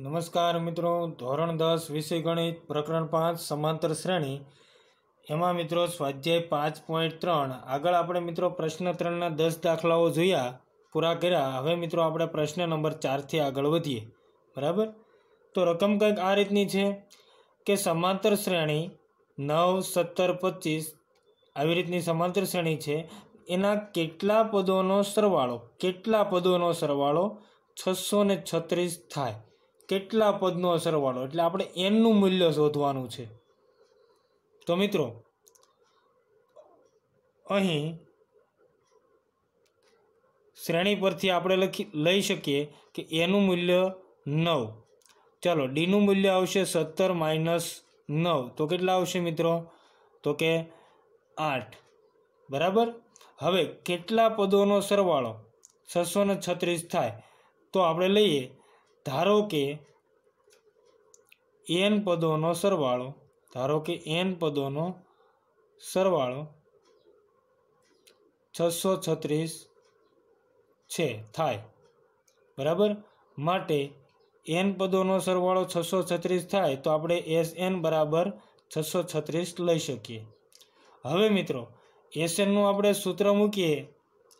નમસ્કાર મિત્રો ધોરણ દસ વિષય ગણિત પ્રકરણ પાંચ સમાંતર શ્રેણી એમાં મિત્રો સ્વાધ્યાય પાંચ પોઈન્ટ ત્રણ આગળ આપણે મિત્રો પ્રશ્ન ત્રણના દસ દાખલાઓ જોયા પૂરા કર્યા હવે મિત્રો આપણે પ્રશ્ન નંબર ચારથી આગળ વધીએ બરાબર તો રકમ કંઈક આ રીતની છે કે સમાંતર શ્રેણી નવ સત્તર પચીસ આવી રીતની સમાંતર શ્રેણી છે એના કેટલા પદોનો સરવાળો કેટલા પદોનો સરવાળો છસો ને છત્રીસ થાય કેટલા પદનો સરવાળો એટલે આપણે એનનું મૂલ્ય શોધવાનું છે તો મિત્રો અહીં શ્રેણી પરથી આપણે લખી લઈ શકીએ કે એનું મૂલ્ય નવ ચાલો ડીનું મૂલ્ય આવશે સત્તર માઇનસ નવ તો કેટલા આવશે મિત્રો તો કે આઠ બરાબર હવે કેટલા પદોનો સરવાળો છસો છત્રીસ થાય તો આપણે લઈએ ધારો કે એન પદોનો સરવાળો ધારો કે એન પદોનો સરવાળો છસો છત્રીસ છે થાય બરાબર માટે એન પદોનો સરવાળો છસો છત્રીસ થાય તો આપણે એસ એન બરાબર છસો છત્રીસ લઈ શકીએ હવે મિત્રો એસ એનનું આપણે સૂત્ર મૂકીએ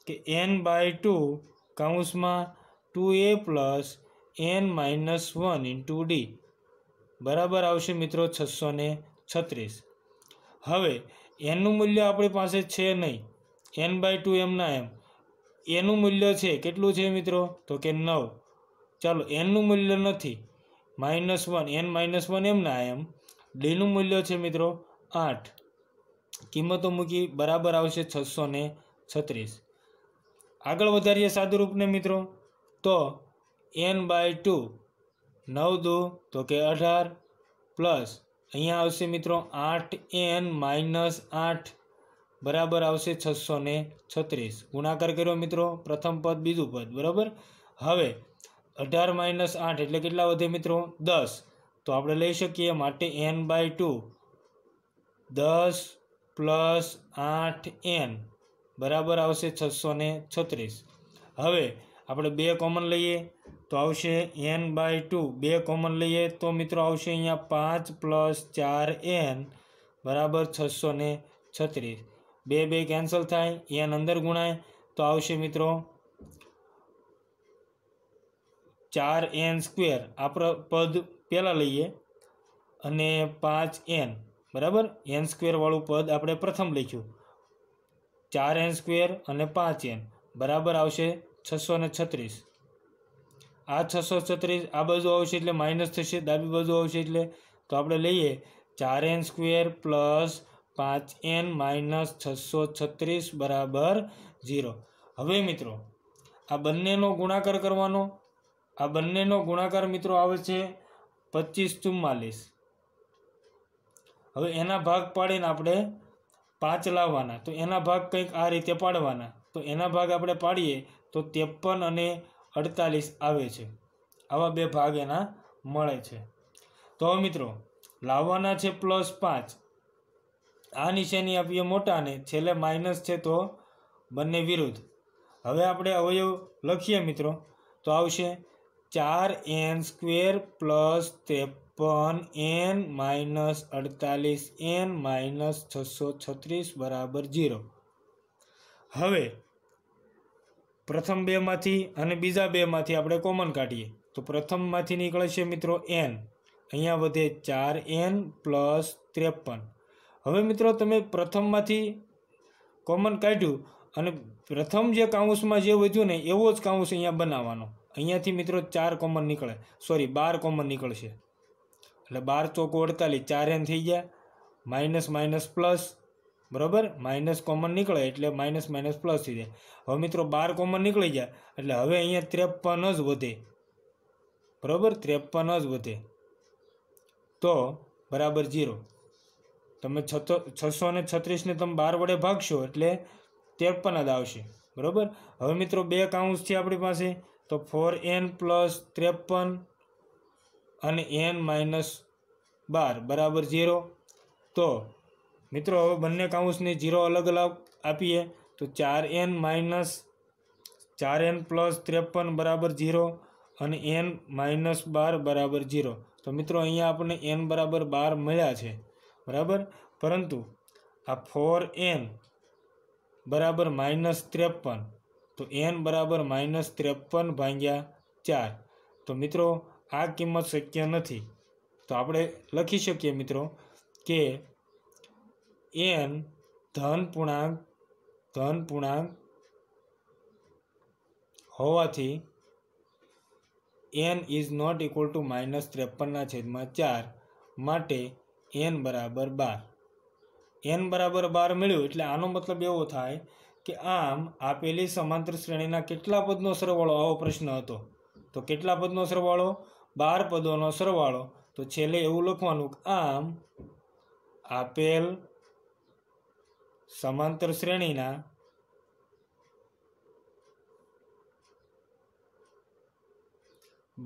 કે એન બાય ટુ કાઉન્સમાં two A plus N minus one into D બરાબર આવશે મિત્રો છસો ને છત્રીસ હવે એનનું મૂલ્ય આપણી પાસે છે નહીં એન બાય ટુ એમના એમ એનું મૂલ્ય છે કેટલું છે મિત્રો તો કે નવ ચાલો એનનું મૂલ્ય નથી minus one N minus one એમના એમ ડીનું મૂલ્ય છે મિત્રો આઠ કિંમતો મૂકી બરાબર આવશે છસો ને છત્રીસ આગળ વધારીએ સાદુરૂપને મિત્રો તો એન બાય ટુ નવ દો તો કે અઢાર પ્લસ અહીંયા આવશે મિત્રો આઠ એન માઇનસ આઠ બરાબર આવશે છસો ને છત્રીસ ગુણાકાર કર્યો મિત્રો પ્રથમ પદ બીજું પદ બરાબર હવે અઢાર માઇનસ આઠ એટલે કેટલા વધે મિત્રો દસ તો આપણે લઈ શકીએ માટે એન બાય ટુ દસ પ્લસ આઠ એન બરાબર આવશે છસો ને છત્રીસ હવે આપણે બે કોમન લઈએ તો આવશે એન બાય ટુ બે કોમન લઈએ તો મિત્રો આવશે અહીંયા પાંચ પ્લસ ચાર એન બરાબર છસો ને છત્રીસ બે બે કેન્સલ થાય એન અંદર ગુણાય તો આવશે મિત્રો ચાર એન સ્ક્વેર આપણે પદ પહેલાં લઈએ અને પાંચ એન બરાબર એન સ્ક્વેરવાળું પદ આપણે પ્રથમ લખ્યું ચાર એન સ્ક્વેર અને પાંચ એન બરાબર આવશે છસો ને છત્રીસ આ છસો છત્રીસ આ બાજુ આવશે એટલે માઇનસ થશે ડાબી બાજુ આવશે એટલે તો આપણે લઈએ ચાર એન સ્ક્વેર પ્લસ પાંચ એન માઇનસ છસો છત્રીસ બરાબર ઝીરો હવે મિત્રો આ બંનેનો ગુણાકાર કરવાનો આ બંનેનો ગુણાકાર મિત્રો આવે છે પચીસ ચુમ્માલીસ હવે એના ભાગ પાડીને આપણે પાંચ લાવવાના તો એના ભાગ કંઈક આ રીતે પાડવાના તો એના ભાગ આપણે પાડીએ તો ત્રેપન અને અડતાલીસ આવે છે આવા બે ભાગ એના મળે છે તો મિત્રો લાવવાના છે પ્લસ પાંચ આ નિશાની આપીએ મોટાને છેલ્લે માઇનસ છે તો બંને વિરુદ્ધ હવે આપણે અવયવ લખીએ મિત્રો તો આવશે ચાર એન સ્ક્વેર પ્લસ ત્રેપન એન માઇનસ અડતાલીસ એન માઇનસ છસો છત્રીસ બરાબર જીરો હવે પ્રથમ બેમાંથી અને બીજા બેમાંથી આપણે કોમન કાઢીએ તો પ્રથમમાંથી નીકળે છે મિત્રો એન અહીંયા વધે ચાર એન પ્લસ ત્રેપન હવે મિત્રો તમે પ્રથમમાંથી કોમન કાઢ્યું અને પ્રથમ જે કાઉન્સમાં જે વધ્યું ને એવો જ કાઉન્સ અહીંયા બનાવવાનો અહીંયાથી મિત્રો ચાર કોમન નીકળે સોરી બાર કોમન નીકળશે એટલે બાર ચોકો અડતાલીસ ચાર એન થઈ ગયા માઇનસ માઇનસ પ્લસ બરાબર માઇનસ કોમન નીકળે એટલે માઇનસ માઇનસ પ્લસ થઈ જાય હવે મિત્રો બાર કોમન નીકળી જાય એટલે હવે અહીંયા ત્રેપન જ વધે બરાબર ત્રેપન જ વધે તો બરાબર જીરો તમે છતો છસો ને છત્રીસને તમે બાર વડે ભાગશો એટલે ત્રેપન જ આવશે બરાબર હવે મિત્રો બે કાઉન્સ છે આપણી પાસે તો ફોર એન પ્લસ ત્રેપન અને એન માઇનસ બાર બરાબર ઝીરો તો મિત્રો હવે બંને કાઉન્સને જીરો અલગ અલગ આપીએ તો ચાર એન માઇનસ ચાર એન પ્લસ ત્રેપન બરાબર જીરો અને એન માઇનસ બાર બરાબર જીરો તો મિત્રો અહીંયા આપણને એન બરાબર બાર મળ્યા છે બરાબર પરંતુ આ ફોર એન બરાબર માઇનસ ત્રેપન તો એન બરાબર માઇનસ ત્રેપન ભાગ્યા ચાર તો મિત્રો આ કિંમત શક્ય નથી તો આપણે લખી શકીએ મિત્રો કે એન ધન પૂર્ણાંક ધન પૂર્ણાંક હોવાથી N is not equal to minus ત્રેપનના છેદમાં ચાર માટે એન બરાબર બાર એન બરાબર બાર મળ્યું એટલે આનો મતલબ એવો થાય કે આમ આપેલી સમાંતર શ્રેણીના કેટલા પદનો સરવાળો આવો પ્રશ્ન હતો તો કેટલા પદનો સરવાળો બાર પદોનો સરવાળો તો છેલ્લે એવું લખવાનું આમ આપેલ સમાંતર શ્રેણીના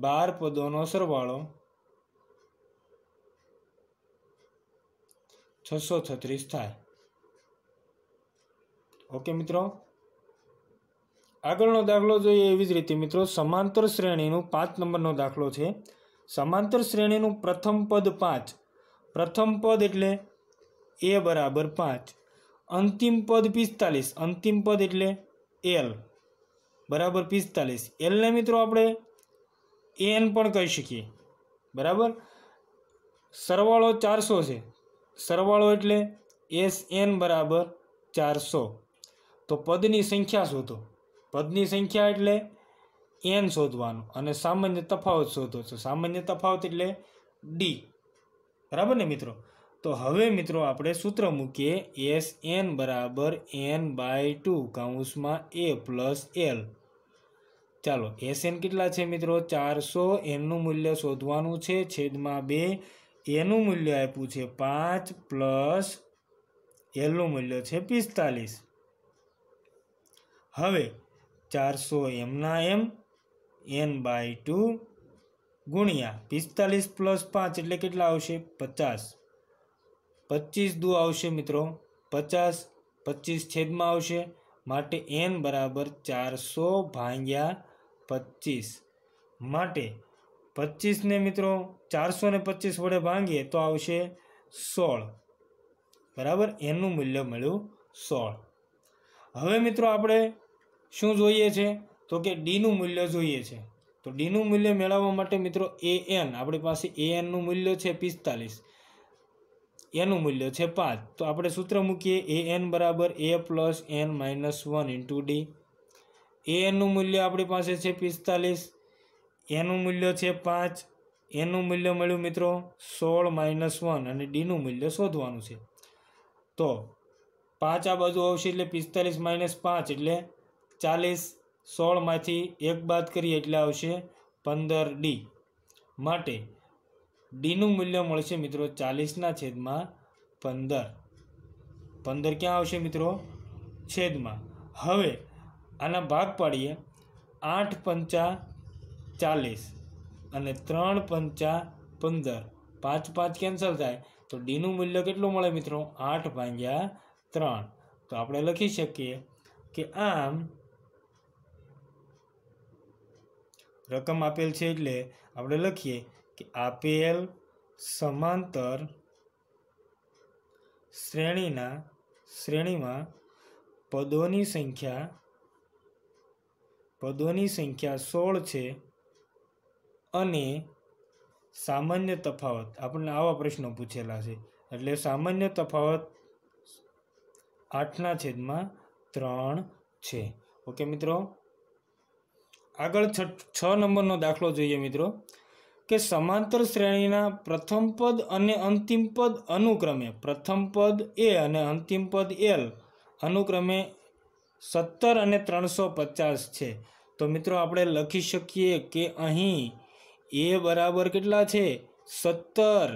બાર પદોનો સરવાળો છસો છત્રીસ થાય ઓકે મિત્રો આગળનો દાખલો જોઈએ એવી જ રીતે મિત્રો સમાંતર શ્રેણીનું પાંચ નંબરનો દાખલો છે સમાંતર શ્રેણીનું પ્રથમ પદ પાંચ પ્રથમ પદ એટલે એ બરાબર પાંચ અંતિમ પદ પિસ્તાલીસ અંતિમ પદ એટલે એલ બરાબર પિસ્તાલીસ એલને મિત્રો આપણે એન પણ કહી શકીએ બરાબર સરવાળો ચારસો છે સરવાળો એટલે એસ એન બરાબર ચારસો તો પદની સંખ્યા શોધો પદની સંખ્યા એટલે એન શોધવાનું અને સામાન્ય તફાવત શોધો તો સામાન્ય તફાવત એટલે ડી બરાબર ને મિત્રો તો હવે મિત્રો આપણે સૂત્ર મૂકીએ એસ એન બરાબર એન બાય ટુ કાઉન્સમાં એ પ્લસ એલ ચાલો એસ એન કેટલા છે મિત્રો ચારસો એનનું મૂલ્ય શોધવાનું છે છેદમાં બે એનું મૂલ્ય આપ્યું છે પાંચ પ્લસ એલનું મૂલ્ય છે પિસ્તાલીસ હવે ચારસો એમના એમ એન બાય ટુ ગુણ્યા પિસ્તાલીસ પ્લસ પાંચ એટલે કેટલા આવશે પચાસ પચીસ દુ આવશે મિત્રો પચાસ પચીસ છેદમાં આવશે માટે એન બરાબર ચારસો ભાંગ્યા પચીસ માટે પચીસને મિત્રો ચારસો ને પચીસ વડે ભાંગીએ તો આવશે સોળ બરાબર એનું મૂલ્ય મળ્યું સોળ હવે મિત્રો આપણે શું જોઈએ છે તો કે ડીનું મૂલ્ય જોઈએ છે તો ડીનું મૂલ્ય મેળવવા માટે મિત્રો એ એન આપણી પાસે એ મૂલ્ય છે પિસ્તાલીસ એનું મૂલ્ય છે પાંચ તો આપણે સૂત્ર મૂકીએ એ એન બરાબર A plus N minus one into D A એનનું મૂલ્ય આપણી પાસે છે પિસ્તાલીસ એનું મૂલ્ય છે પાંચ એનું મૂલ્ય મળ્યું મિત્રો સોળ માઇનસ વન અને ડીનું મૂલ્ય શોધવાનું છે તો પાંચ આ બાજુ આવશે એટલે પિસ્તાલીસ માઇનસ પાંચ એટલે ચાલીસ સોળમાંથી એક બાદ કરીએ એટલે આવશે પંદર ડી માટે ડીનું મૂલ્ય મળશે મિત્રો ચાલીસના છેદમાં પંદર પંદર ક્યાં આવશે મિત્રો છેદમાં હવે આના ભાગ પાડીએ આઠ પંચા ચાલીસ અને ત્રણ પંચા પંદર પાંચ પાંચ કેન્સલ થાય તો ડીનું મૂલ્ય કેટલું મળે મિત્રો આઠ ભાંગ્યા ત્રણ તો આપણે લખી શકીએ કે આમ રકમ આપેલ છે એટલે આપણે લખીએ કે આપેલ સમાંતર શ્રેણીના શ્રેણીમાં પદોની સંખ્યા પદોની સંખ્યા સોળ છે અને સામાન્ય તફાવત આપણને આવા પ્રશ્નો પૂછેલા છે એટલે સામાન્ય તફાવત આઠના છેદમાં ત્રણ છે ઓકે મિત્રો આગળ છ નંબરનો દાખલો જોઈએ મિત્રો કે સમાંતર શ્રેણીના પ્રથમ પદ અને અંતિમ પદ અનુક્રમે પ્રથમ પદ એ અને અંતિમ પદ એલ અનુક્રમે સત્તર અને ત્રણસો પચાસ છે તો મિત્રો આપણે લખી શકીએ કે અહીં એ બરાબર કેટલા છે સત્તર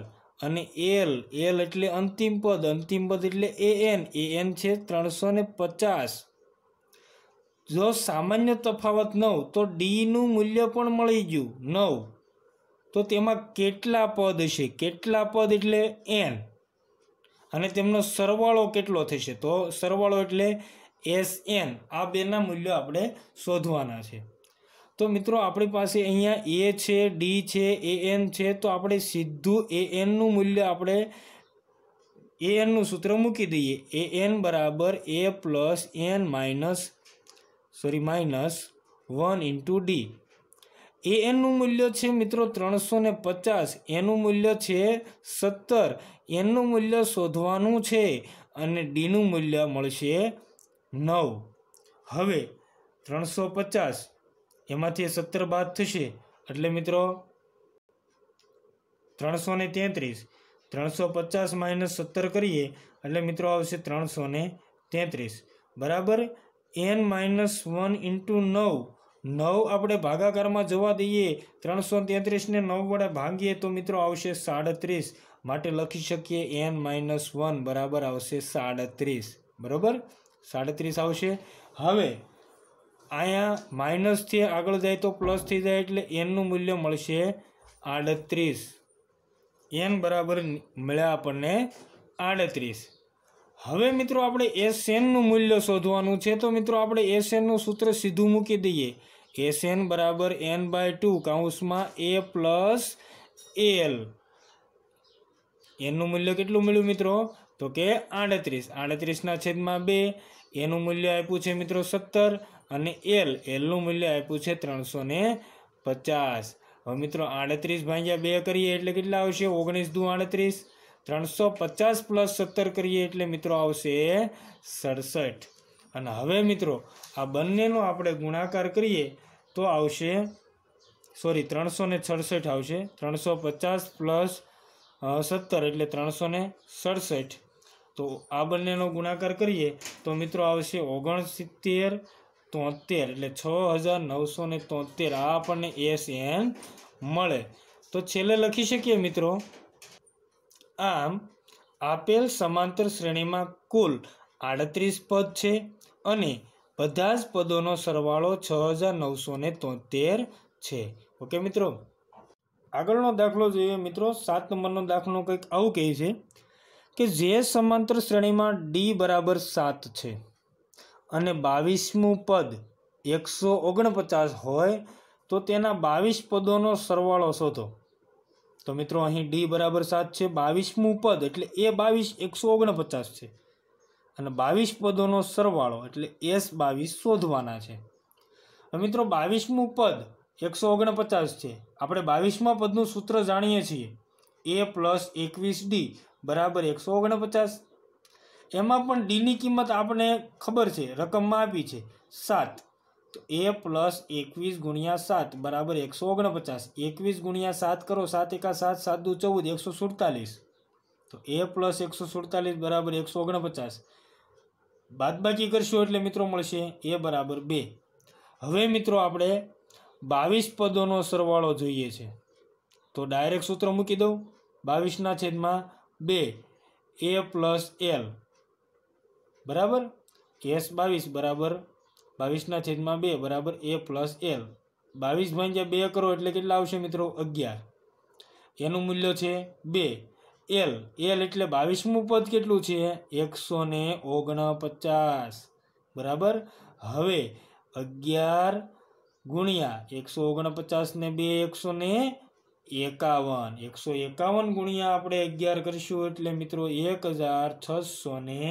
અને એલ એલ એટલે અંતિમ પદ અંતિમ પદ એટલે એ એન એ એન છે ત્રણસો ને પચાસ જો સામાન્ય તફાવત નવ તો ડીનું મૂલ્ય પણ મળી ગયું નવ તો તેમાં કેટલા પદ છે કેટલા પદ એટલે એન અને તેમનો સરવાળો કેટલો થશે તો સરવાળો એટલે એસ એન આ બેના મૂલ્યો આપણે શોધવાના છે તો મિત્રો આપણી પાસે અહીંયા એ છે ડી છે એ એન છે તો આપણે સીધું એ એનનું મૂલ્ય આપણે એ એનનું સૂત્ર મૂકી દઈએ એ એન બરાબર A plus N minus sorry minus one into D એનું મૂલ્ય છે મિત્રો ત્રણસો ને પચાસ એનું મૂલ્ય છે સત્તર એનું મૂલ્ય શોધવાનું છે અને ડીનું મૂલ્ય મળશે નવ હવે ત્રણસો પચાસ એમાંથી સત્તર બાદ થશે એટલે મિત્રો ત્રણસો ને તેત્રીસ ત્રણસો પચાસ માઇનસ સત્તર કરીએ એટલે મિત્રો આવશે ત્રણસો ને તેત્રીસ બરાબર એન માઇનસ વન ઇન્ટુ નવ નવ આપણે ભાગાકારમાં જોવા દઈએ ત્રણસો તેત્રીસને નવ વડે ભાંગીએ તો મિત્રો આવશે સાડત્રીસ માટે લખી શકીએ એન માઇનસ વન બરાબર આવશે સાડત્રીસ બરાબર સાડત્રીસ આવશે હવે અહીંયા માઇનસથી આગળ જાય તો પ્લસ થઈ જાય એટલે એનનું મૂલ્ય મળશે આડત્રીસ એન બરાબર મળ્યા આપણને આડત્રીસ હવે મિત્રો આપણે એસ એનનું મૂલ્ય શોધવાનું છે તો મિત્રો આપણે એસ એનનું સૂત્ર સીધું મૂકી દઈએ એસએન બરાબર એન બાય ટુ કાઉન્સમાં એ પ્લસ એલ એનું મૂલ્ય કેટલું મળ્યું મિત્રો તો કે આડત્રીસ આડત્રીસના છેદમાં બે એનું મૂલ્ય આપ્યું છે મિત્રો સત્તર અને એલ એલનું મૂલ્ય આપ્યું છે ત્રણસો પચાસ હવે મિત્રો આડત્રીસ ભાગ્યા બે કરીએ એટલે કેટલા આવશે ઓગણીસ દુ આડત્રીસ ત્રણસો પચાસ પ્લસ સત્તર કરીએ એટલે મિત્રો આવશે સડસઠ અને હવે મિત્રો આ બંનેનો આપણે ગુણાકાર કરીએ તો આવશે સોરી ત્રણસો ને આવશે ત્રણસો પચાસ પ્લસ સત્તર એટલે ત્રણસો સડસઠ તો આ બંનેનો ગુણાકાર કરીએ તો મિત્રો આવશે ઓગણસિત્તેર તોતેર એટલે છ હજાર નવસો ને તોતેર આ આપણને એસ એન મળે તો છેલ્લે લખી શકીએ મિત્રો આમ આપેલ સમાંતર શ્રેણીમાં કુલ આડત્રીસ પદ છે અને બધા જ પદોનો સરવાળો છ હજાર નવસો ને તોતેર છે ઓકે મિત્રો આગળનો દાખલો જોઈએ મિત્રો સાત નંબરનો દાખલો કંઈક આવું કહે છે કે જે સમાંતર શ્રેણીમાં ડી બરાબર સાત છે અને બાવીસમું પદ એકસો ઓગણપચાસ હોય તો તેના બાવીસ પદોનો સરવાળો શોધો તો મિત્રો અહીં ડી બરાબર સાત છે બાવીસમું પદ એટલે એ બાવીસ એકસો ઓગણપચાસ છે અને બાવીસ પદોનો સરવાળો એટલે એસ બાવીસ શોધવાના છે મિત્રો બાવીસમું પદ એકસો ઓગણપચાસ છે આપણે બાવીસમાં પદનું સૂત્ર જાણીએ છીએ એ પ્લસ એકવીસ ડી બરાબર એકસો ઓગણપચાસ એમાં પણ ડીની કિંમત આપણે ખબર છે રકમમાં આપી છે સાત તો એ પ્લસ એકવીસ ગુણ્યા સાત બરાબર એકસો ઓગણપચાસ એકવીસ ગુણ્યા સાત કરો સાત એકા સાત સાત દુ ચૌદ એકસો સુડતાલીસ તો એ પ્લસ એકસો સુડતાલીસ બરાબર એકસો ઓગણપચાસ બાદબાકી કરશું એટલે મિત્રો મળશે એ બરાબર બે હવે મિત્રો આપણે બાવીસ પદોનો સરવાળો જોઈએ છે તો ડાયરેક્ટ સૂત્ર મૂકી દઉં બાવીસના છેદમાં બે એ પ્લસ એલ બરાબર કેસ બાવીસ બરાબર બાવીસના છેદમાં બે બરાબર એ પ્લસ એલ બાવીસ ભાંગ્યા બે કરો એટલે કેટલા આવશે મિત્રો અગિયાર એનું મૂલ્ય છે બે એલ એલ એટલે બાવીસમું પદ કેટલું છે એકસો ને ઓગણપચાસ બરાબર હવે અગિયાર ગુણ્યા એકસો ઓગણપચાસ ને બે એકસો ને એકાવન એકસો એકાવન ગુણ્યા આપણે અગિયાર કરીશું એટલે મિત્રો એક હજાર છસો ને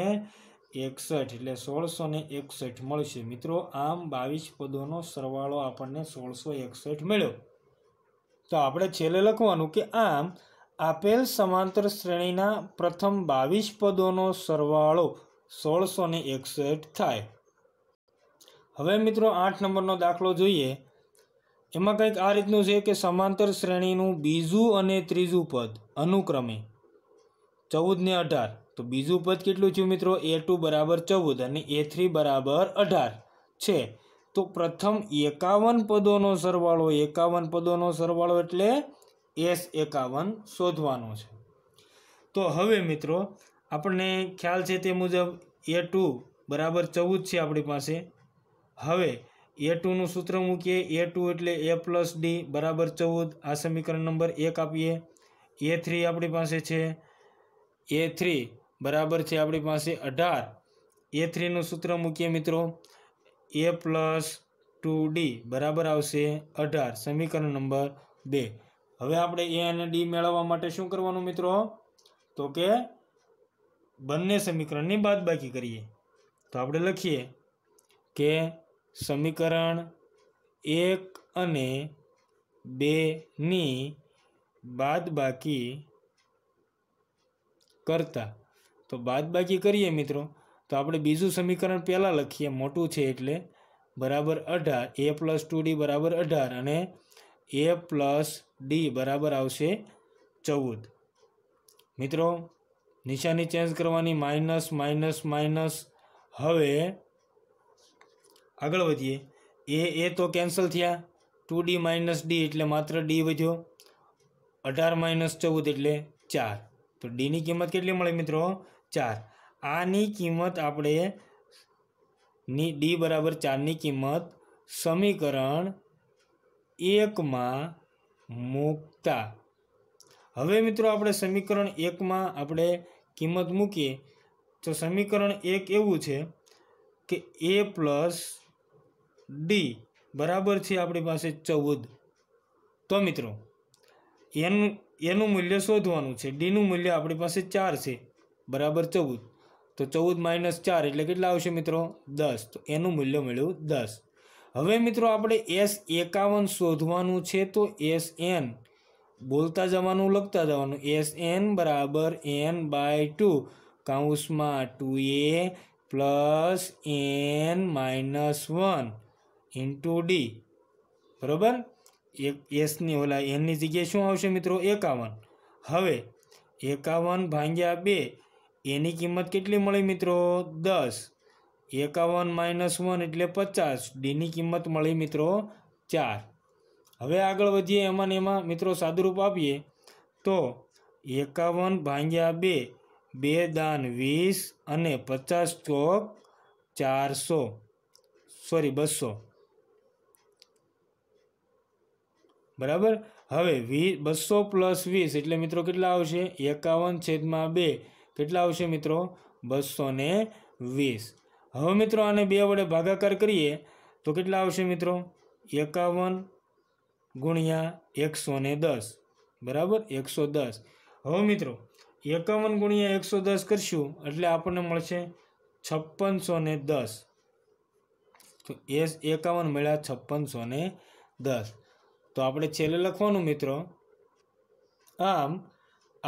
એકસઠ એટલે સોળસો ને એકસઠ મળશે મિત્રો આમ બાવીસ પદોનો સરવાળો આપણને સોળસો એકસઠ મળ્યો તો આપણે છેલ્લે લખવાનું કે આમ આપેલ સમાંતર શ્રેણીના પ્રથમ બાવીસ પદોનો સરવાળો સોળસો ને એકસઠ થાય હવે મિત્રો આઠ નંબરનો દાખલો જોઈએ એમાં કંઈક આ રીતનું છે કે સમાંતર શ્રેણીનું બીજું અને ત્રીજું પદ અનુક્રમે ચૌદ ને અઢાર તો બીજું પદ કેટલું છે મિત્રો એ ટુ બરાબર ચૌદ અને એ થ્રી બરાબર અઢાર છે તો પ્રથમ એકાવન પદોનો સરવાળો એકાવન પદોનો સરવાળો એટલે એસ એકાવન શોધવાનો છે તો હવે મિત્રો આપણને ખ્યાલ છે તે મુજબ એ ટુ બરાબર ચૌદ છે આપણી પાસે હવે એ ટુનું સૂત્ર મૂકીએ એ ટુ એટલે એ પ્લસ ડી બરાબર ચૌદ આ સમીકરણ નંબર એક આપીએ એ થ્રી આપણી પાસે છે એ થ્રી બરાબર છે આપણી પાસે અઢાર એ થ્રીનું સૂત્ર મૂકીએ મિત્રો એ પ્લસ ટુ ડી બરાબર આવશે અઢાર સમીકરણ નંબર બે હવે આપણે એ અને ડી મેળવવા માટે શું કરવાનું મિત્રો તો કે બંને સમીકરણની બાદ બાકી કરીએ તો આપણે લખીએ કે સમીકરણ એક અને બેની બાદ બાકી કરતા તો બાદ બાકી કરીએ મિત્રો તો આપણે બીજું સમીકરણ પહેલાં લખીએ મોટું છે એટલે બરાબર અઢાર એ પ્લસ ટુ ડી બરાબર અઢાર અને એ પ્લસ ડી બરાબર આવશે ચૌદ મિત્રો નિશાની ચેન્જ કરવાની માઇનસ માઇનસ માઇનસ હવે આગળ વધીએ એ એ તો કેન્સલ થયા ટુ ડી માઇનસ ડી એટલે માત્ર ડી વધ્યો અઢાર માઇનસ ચૌદ એટલે ચાર તો ડીની કિંમત કેટલી મળે મિત્રો ચાર આની કિંમત આપણે ની ડી બરાબર ચારની કિંમત સમીકરણ એકમાં મૂકતા હવે મિત્રો આપણે સમીકરણ એકમાં આપણે કિંમત મૂકીએ તો સમીકરણ એક એવું છે કે એ પ્લસ ડી બરાબર છે આપણી પાસે ચૌદ તો મિત્રો એનું એનું મૂલ્ય શોધવાનું છે ડીનું મૂલ્ય આપણી પાસે ચાર છે બરાબર ચૌદ તો ચૌદ માઇનસ ચાર એટલે કેટલા આવશે મિત્રો દસ તો એનું મૂલ્ય મળ્યું દસ હવે મિત્રો આપણે એસ એકાવન શોધવાનું છે તો એસ એન બોલતા જવાનું લખતા જવાનું એસ એન બરાબર એન બાય ટુ કાઉસમાં two A plus N minus one into D બરાબર એક એસની ઓલા એનની જગ્યાએ શું આવશે મિત્રો એકાવન હવે એકાવન ભાંગ્યા બે એની કિંમત કેટલી મળી મિત્રો દસ એકાવન માઇનસ વન એટલે પચાસ ડીની કિંમત મળી મિત્રો ચાર હવે આગળ વધીએ એમાં એમાં મિત્રો સાદુરૂપ આપીએ તો એકાવન ભાંગ્યા બે બે દાન વીસ અને પચાસ ચોક ચારસો સોરી બસો બરાબર હવે વી બસો પ્લસ વીસ એટલે મિત્રો કેટલા આવશે એકાવન છેદમાં બે કેટલા આવશે મિત્રો બસો ને વીસ હવે મિત્રો આને બે વડે ભાગાકાર કરીએ તો કેટલા આવશે મિત્રો એકાવન ગુણ્યા એકસો ને દસ બરાબર એકસો દસ હવે મિત્રો એકાવન ગુણ્યા એકસો દસ કરશું એટલે આપણને મળશે છપ્પનસો ને દસ તો એસ એકાવન મળ્યા છપ્પનસો ને દસ તો આપણે છેલ્લે લખવાનું મિત્રો આમ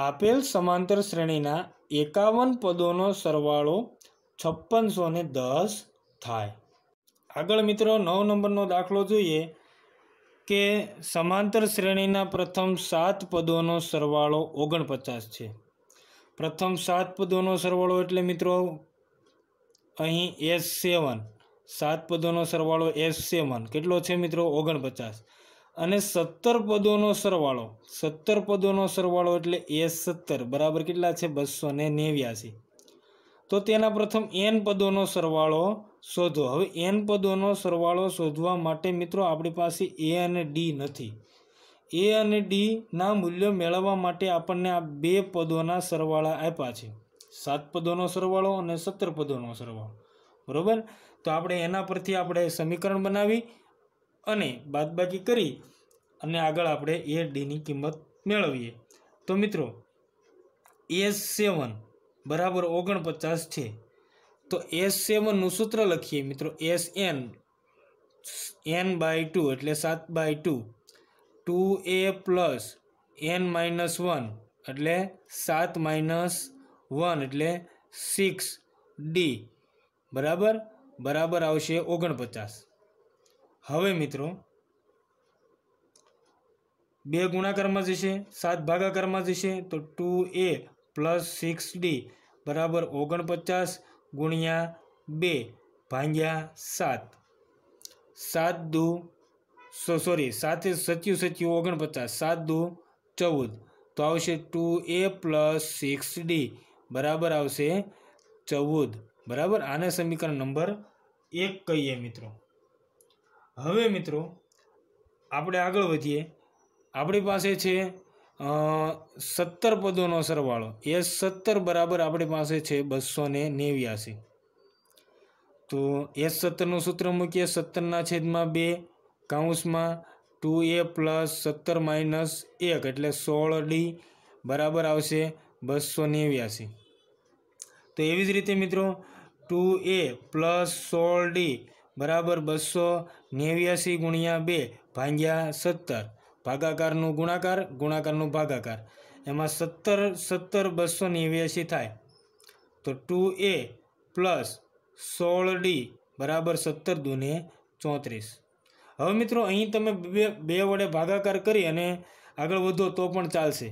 આપેલ સમાંતર શ્રેણીના એકાવન પદોનો સરવાળો છપ્પનસો ને દસ થાય આગળ મિત્રો નવ નંબરનો દાખલો જોઈએ કે સમાંતર શ્રેણીના પ્રથમ સાત પદોનો સરવાળો ઓગણપચાસ છે પ્રથમ સાત પદોનો સરવાળો એટલે મિત્રો અહીં એસ સેવન સાત પદોનો સરવાળો એસ સેવન કેટલો છે મિત્રો ઓગણપચાસ અને સત્તર પદોનો સરવાળો સત્તર પદોનો સરવાળો એટલે એસ સત્તર બરાબર કેટલા છે બસો ને નેવ્યાસી તો તેના પ્રથમ એન પદોનો સરવાળો શોધો હવે એન પદોનો સરવાળો શોધવા માટે મિત્રો આપણી પાસે એ અને ડી નથી એ અને ડીના મૂલ્યો મેળવવા માટે આપણને આ બે પદોના સરવાળા આપ્યા છે સાત પદોનો સરવાળો અને સત્તર પદોનો સરવાળો બરાબર તો આપણે એના પરથી આપણે સમીકરણ બનાવી અને બાદબાકી કરી અને આગળ આપણે એ ડીની કિંમત મેળવીએ તો મિત્રો એ સેવન બરાબર ઓગણપચાસ છે તો એસ સેવનનું સૂત્ર લખીએ મિત્રો S N N by two એટલે સાત by two two A plus N minus one એટલે સાત માઇનસ વન એટલે સિક્સ ડી બરાબર બરાબર આવશે ઓગણપચાસ હવે મિત્રો બે ગુણાકારમાં જશે સાત ભાગાકારમાં જશે તો two A plus six D બરાબર ઓગણપચાસ ગુણ્યા બે ભાંગ્યા સાત સાત દુ સો સોરી સાથે સચ્યું સચ્યું ઓગણપચાસ સાત દુ ચૌદ તો આવશે two A plus six D બરાબર આવશે ચૌદ બરાબર આને સમીકરણ નંબર એક કહીએ મિત્રો હવે મિત્રો આપણે આગળ વધીએ આપણી પાસે છે સત્તર પદોનો સરવાળો એ સત્તર બરાબર આપણી પાસે છે બસો ને નેવ્યાસી તો એ સત્તરનું સૂત્ર મૂકીએ સત્તરના છેદમાં બે કાઉસમાં ટુ એ પ્લસ સત્તર માઇનસ એક એટલે સોળ ડી બરાબર આવશે બસો નેવ્યાસી તો એવી જ રીતે મિત્રો ટુ એ પ્લસ સોળ ડી બરાબર બસો નેવ્યાસી ગુણ્યા બે ભાંગ્યા સત્તર ભાગાકારનું ગુણાકાર ગુણાકારનું ભાગાકાર એમાં સત્તર સત્તર બસો નેવ્યાસી થાય તો ટુ એ પ્લસ સોળ ડી બરાબર સત્તર દુને ચોત્રીસ હવે મિત્રો અહીં તમે બે બે વડે ભાગાકાર કરી અને આગળ વધો તો પણ ચાલશે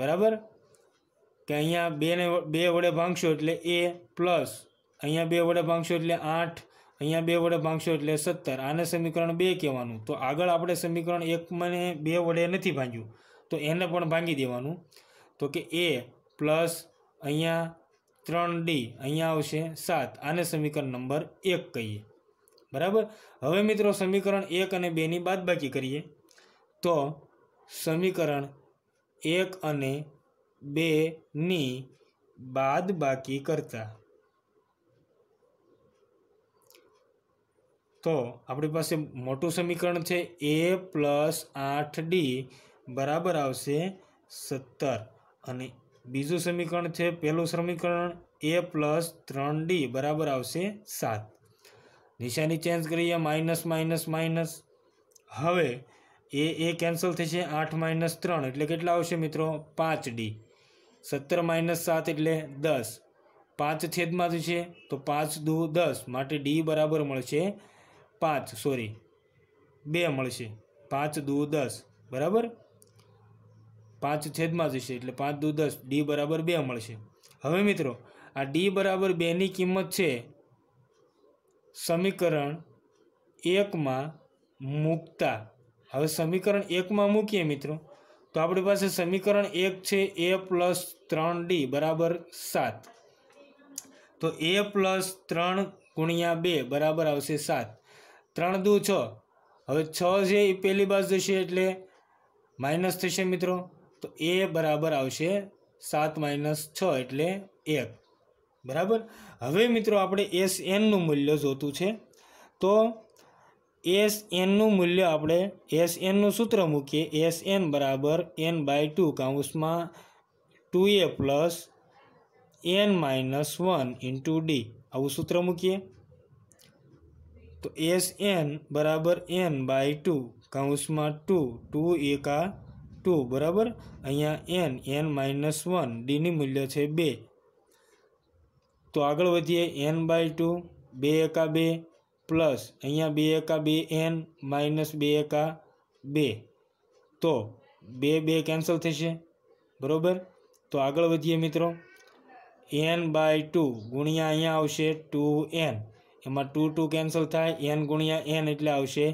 બરાબર કે અહીંયા બેને બે વડે ભાંગશો એટલે એ પ્લસ અહીંયા બે વડે ભાંગશો એટલે આઠ અહીંયા બે વડે ભાંગશો એટલે સત્તર આને સમીકરણ બે કહેવાનું તો આગળ આપણે સમીકરણ એક મને બે વડે નથી ભાંગ્યું તો એને પણ ભાંગી દેવાનું તો કે એ પ્લસ અહીંયા ત્રણ ડી અહીંયા આવશે સાત આને સમીકરણ નંબર એક કહીએ બરાબર હવે મિત્રો સમીકરણ એક અને બેની બાદબાકી કરીએ તો સમીકરણ એક અને બેની બાદબાકી કરતાં તો આપણી પાસે મોટું સમીકરણ છે એ પ્લસ આઠ ડી બરાબર આવશે સત્તર અને બીજું સમીકરણ છે પહેલું સમીકરણ એ પ્લસ ત્રણ ડી બરાબર આવશે સાત નિશાની ચેન્જ કરીએ માઇનસ માઇનસ માઇનસ હવે એ એ કેન્સલ થશે આઠ માઇનસ ત્રણ એટલે કેટલા આવશે મિત્રો પાંચ ડી સત્તર માઇનસ સાત એટલે દસ પાંચ છેદમાં છે તો પાંચ દુ દસ માટે ડી બરાબર મળશે પાંચ સોરી બે મળશે પાંચ દુ દસ બરાબર પાંચ છેદમાં જશે એટલે પાંચ દુ દસ ડી બરાબર બે મળશે હવે મિત્રો આ ડી બરાબર બેની કિંમત છે સમીકરણ એકમાં મૂકતા હવે સમીકરણ એકમાં મૂકીએ મિત્રો તો આપણી પાસે સમીકરણ એક છે એ પ્લસ ત્રણ ડી બરાબર સાત તો એ પ્લસ ત્રણ ગુણ્યા બે બરાબર આવશે સાત ત્રણ દુ છ હવે છ છે એ પહેલી બાજુ જશે એટલે માઇનસ થશે મિત્રો તો એ બરાબર આવશે સાત માઇનસ છ એટલે એક બરાબર હવે મિત્રો આપણે એસ એનનું મૂલ્ય જોતું છે તો એસ એનનું મૂલ્ય આપણે એસ એનનું સૂત્ર મૂકીએ એસ એન બરાબર એન બાય ટુ કાઉસમાં two A plus N minus one into D આવું સૂત્ર મૂકીએ તો એસ એન બરાબર એન બાય ટુ કાઉસમાં ટુ ટુ એકા ટુ બરાબર અહીંયા એન એન માઇનસ વન ડીની મૂલ્ય છે બે તો આગળ વધીએ એન બાય ટુ બે એકા બે પ્લસ અહીંયા બે એકા બે એન માઇનસ બે એકા બે તો બે બે કેન્સલ થશે બરાબર તો આગળ વધીએ મિત્રો એન બાય ટુ ગુણ્યા અહીંયા આવશે ટુ એન એમાં ટુ ટુ કેન્સલ થાય એન ગુણ્યા એન એટલે આવશે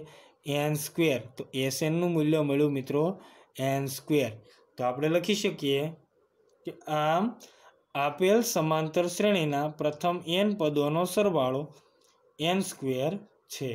એન સ્ક્વેર તો એસ એનનું મૂલ્ય મળ્યું મિત્રો એન સ્ક્વેર તો આપણે લખી શકીએ કે આમ આપેલ સમાંતર શ્રેણીના પ્રથમ એન પદોનો સરવાળો એન સ્ક્વેર છે